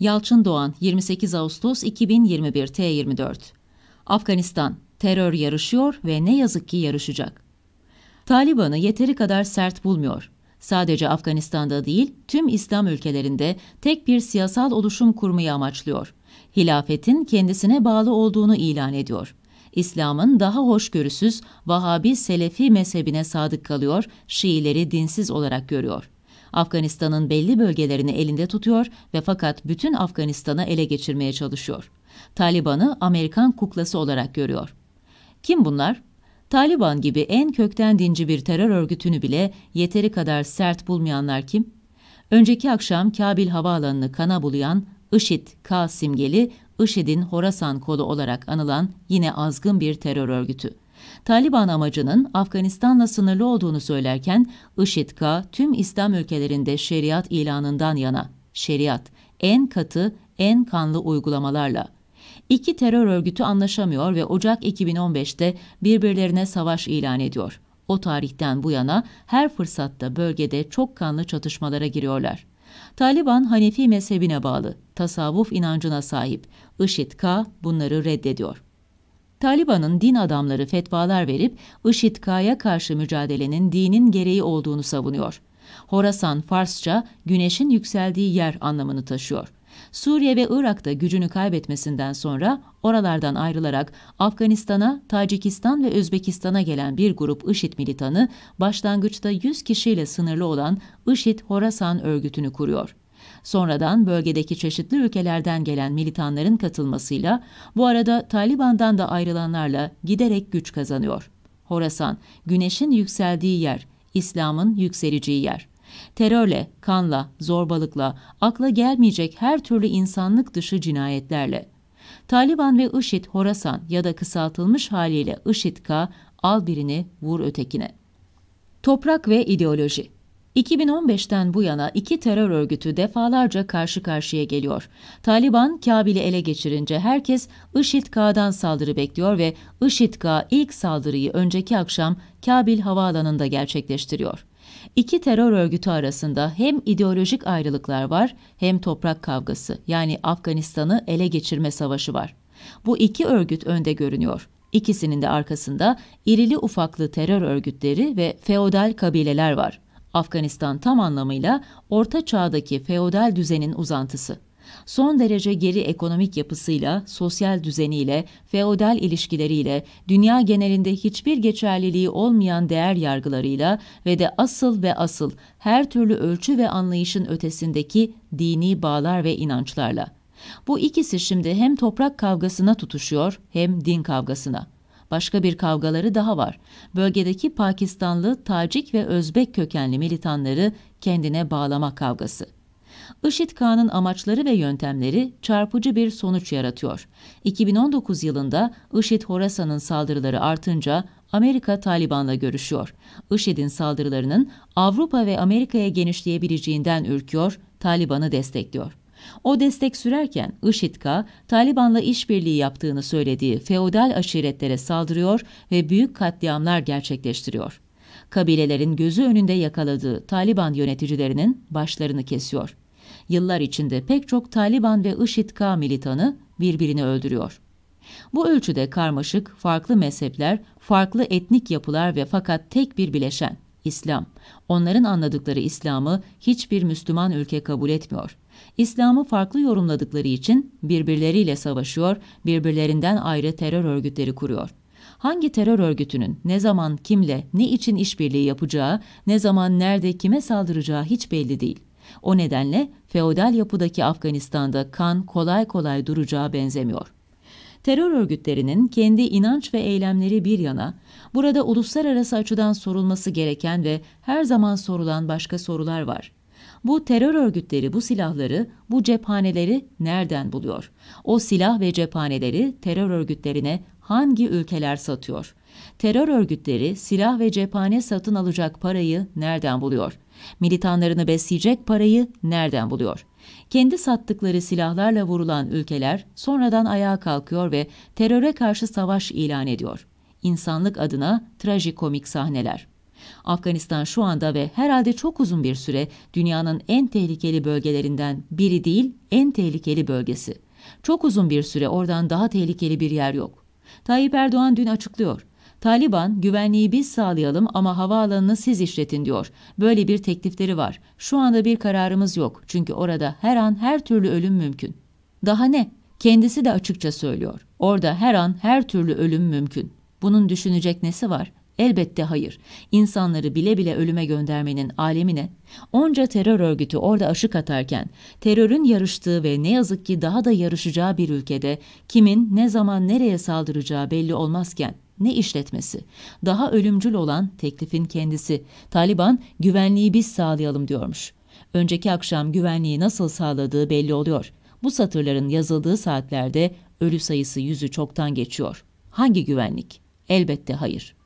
Yalçın Doğan 28 Ağustos 2021 T24 Afganistan terör yarışıyor ve ne yazık ki yarışacak. Taliban'ı yeteri kadar sert bulmuyor. Sadece Afganistan'da değil, tüm İslam ülkelerinde tek bir siyasal oluşum kurmayı amaçlıyor. Hilafetin kendisine bağlı olduğunu ilan ediyor. İslam'ın daha hoşgörüsüz Vahabi Selefi mezhebine sadık kalıyor, Şiileri dinsiz olarak görüyor. Afganistan'ın belli bölgelerini elinde tutuyor ve fakat bütün Afganistan'ı ele geçirmeye çalışıyor. Taliban'ı Amerikan kuklası olarak görüyor. Kim bunlar? Taliban gibi en kökten dinci bir terör örgütünü bile yeteri kadar sert bulmayanlar kim? Önceki akşam Kabil havaalanını kana bulayan IŞİD-K simgeli IŞİD'in Horasan kolu olarak anılan yine azgın bir terör örgütü. Taliban amacının Afganistan'la sınırlı olduğunu söylerken IŞİD-K tüm İslam ülkelerinde şeriat ilanından yana, şeriat en katı, en kanlı uygulamalarla. İki terör örgütü anlaşamıyor ve Ocak 2015'te birbirlerine savaş ilan ediyor. O tarihten bu yana her fırsatta bölgede çok kanlı çatışmalara giriyorlar. Taliban Hanefi mezhebine bağlı, tasavvuf inancına sahip. IŞİD-K bunları reddediyor. Taliban'ın din adamları fetvalar verip işi̇d karşı mücadelenin dinin gereği olduğunu savunuyor. Horasan Farsça güneşin yükseldiği yer anlamını taşıyor. Suriye ve Irak'ta gücünü kaybetmesinden sonra oralardan ayrılarak Afganistan'a, Tacikistan ve Özbekistan'a gelen bir grup IŞİD militanı başlangıçta 100 kişiyle sınırlı olan IŞİD Horasan örgütünü kuruyor. Sonradan bölgedeki çeşitli ülkelerden gelen militanların katılmasıyla bu arada Taliban'dan da ayrılanlarla giderek güç kazanıyor. Horasan, güneşin yükseldiği yer, İslam'ın yükseleceği yer. Terörle, kanla, zorbalıkla, akla gelmeyecek her türlü insanlık dışı cinayetlerle. Taliban ve IŞİD Horasan ya da kısaltılmış haliyle işi̇d al birini vur ötekine. Toprak ve ideoloji 2015'ten bu yana iki terör örgütü defalarca karşı karşıya geliyor. Taliban Kabil'i ele geçirince herkes IŞİD-K'dan saldırı bekliyor ve IŞİD-K ilk saldırıyı önceki akşam Kabil havaalanında gerçekleştiriyor. İki terör örgütü arasında hem ideolojik ayrılıklar var hem toprak kavgası yani Afganistan'ı ele geçirme savaşı var. Bu iki örgüt önde görünüyor. İkisinin de arkasında irili ufaklı terör örgütleri ve feodal kabileler var. Afganistan tam anlamıyla orta çağdaki feodal düzenin uzantısı. Son derece geri ekonomik yapısıyla, sosyal düzeniyle, feodal ilişkileriyle, dünya genelinde hiçbir geçerliliği olmayan değer yargılarıyla ve de asıl ve asıl her türlü ölçü ve anlayışın ötesindeki dini bağlar ve inançlarla. Bu ikisi şimdi hem toprak kavgasına tutuşuyor hem din kavgasına. Başka bir kavgaları daha var. Bölgedeki Pakistanlı, Tacik ve Özbek kökenli militanları kendine bağlama kavgası. IŞİD Kağan'ın amaçları ve yöntemleri çarpıcı bir sonuç yaratıyor. 2019 yılında IŞİD Horasan'ın saldırıları artınca Amerika Taliban'la görüşüyor. IŞİD'in saldırılarının Avrupa ve Amerika'ya genişleyebileceğinden ürküyor, Taliban'ı destekliyor. O destek sürerken IŞİDKA, Taliban'la işbirliği yaptığını söylediği feodal aşiretlere saldırıyor ve büyük katliamlar gerçekleştiriyor. Kabilelerin gözü önünde yakaladığı Taliban yöneticilerinin başlarını kesiyor. Yıllar içinde pek çok Taliban ve IŞİDKA militanı birbirini öldürüyor. Bu ölçüde karmaşık, farklı mezhepler, farklı etnik yapılar ve fakat tek bir bileşen, İslam. Onların anladıkları İslam'ı hiçbir Müslüman ülke kabul etmiyor. İslam'ı farklı yorumladıkları için birbirleriyle savaşıyor, birbirlerinden ayrı terör örgütleri kuruyor. Hangi terör örgütünün ne zaman kimle, ne için işbirliği yapacağı, ne zaman nerede kime saldıracağı hiç belli değil. O nedenle feodal yapıdaki Afganistan'da kan kolay kolay duracağı benzemiyor terör örgütlerinin kendi inanç ve eylemleri bir yana, burada uluslararası açıdan sorulması gereken ve her zaman sorulan başka sorular var. Bu terör örgütleri bu silahları, bu cephaneleri nereden buluyor? O silah ve cephaneleri terör örgütlerine hangi ülkeler satıyor? Terör örgütleri silah ve cephane satın alacak parayı nereden buluyor? Militanlarını besleyecek parayı nereden buluyor? Kendi sattıkları silahlarla vurulan ülkeler sonradan ayağa kalkıyor ve teröre karşı savaş ilan ediyor. İnsanlık adına trajikomik sahneler. Afganistan şu anda ve herhalde çok uzun bir süre dünyanın en tehlikeli bölgelerinden biri değil, en tehlikeli bölgesi. Çok uzun bir süre oradan daha tehlikeli bir yer yok. Tayyip Erdoğan dün açıklıyor. Taliban güvenliği biz sağlayalım ama havaalanını siz işletin diyor. Böyle bir teklifleri var. Şu anda bir kararımız yok çünkü orada her an her türlü ölüm mümkün. Daha ne? Kendisi de açıkça söylüyor. Orada her an her türlü ölüm mümkün. Bunun düşünecek nesi var? Elbette hayır. İnsanları bile bile ölüme göndermenin alemine, onca terör örgütü orada aşık atarken, terörün yarıştığı ve ne yazık ki daha da yarışacağı bir ülkede kimin ne zaman nereye saldıracağı belli olmazken, ne işletmesi? Daha ölümcül olan teklifin kendisi. Taliban güvenliği biz sağlayalım diyormuş. Önceki akşam güvenliği nasıl sağladığı belli oluyor. Bu satırların yazıldığı saatlerde ölü sayısı yüzü çoktan geçiyor. Hangi güvenlik? Elbette hayır.